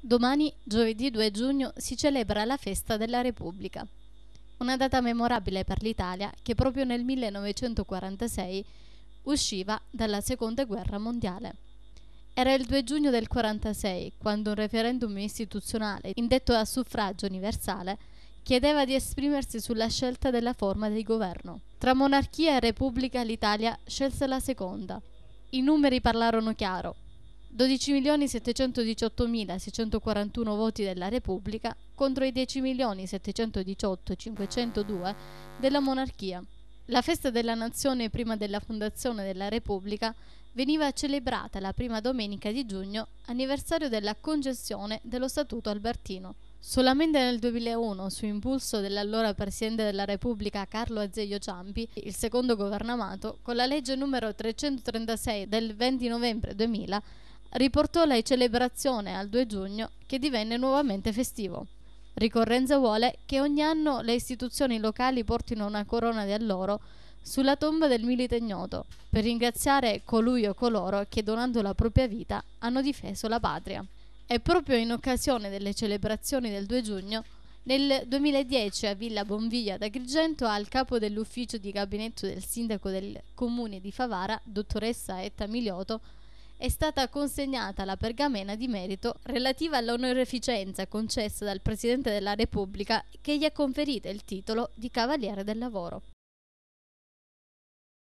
Domani, giovedì 2 giugno, si celebra la festa della Repubblica. Una data memorabile per l'Italia che proprio nel 1946 usciva dalla Seconda Guerra Mondiale. Era il 2 giugno del 1946 quando un referendum istituzionale, indetto a suffragio universale, chiedeva di esprimersi sulla scelta della forma di governo. Tra monarchia e repubblica l'Italia scelse la seconda. I numeri parlarono chiaro, 12.718.641 voti della Repubblica contro i 10.718.502 della monarchia. La festa della nazione prima della fondazione della Repubblica veniva celebrata la prima domenica di giugno, anniversario della concessione dello Statuto Albertino. Solamente nel 2001, su impulso dell'allora Presidente della Repubblica Carlo Azeglio Ciampi, il secondo governamato, con la legge numero 336 del 20 novembre 2000, riportò la celebrazione al 2 giugno che divenne nuovamente festivo. Ricorrenza vuole che ogni anno le istituzioni locali portino una corona di alloro sulla tomba del milite ignoto per ringraziare colui o coloro che donando la propria vita hanno difeso la patria. E proprio in occasione delle celebrazioni del 2 giugno, nel 2010 a Villa Bonviglia d'Agrigento al capo dell'ufficio di gabinetto del sindaco del comune di Favara, dottoressa Etta Milioto, è stata consegnata la pergamena di merito relativa all'onorificenza concessa dal Presidente della Repubblica che gli ha conferito il titolo di Cavaliere del Lavoro.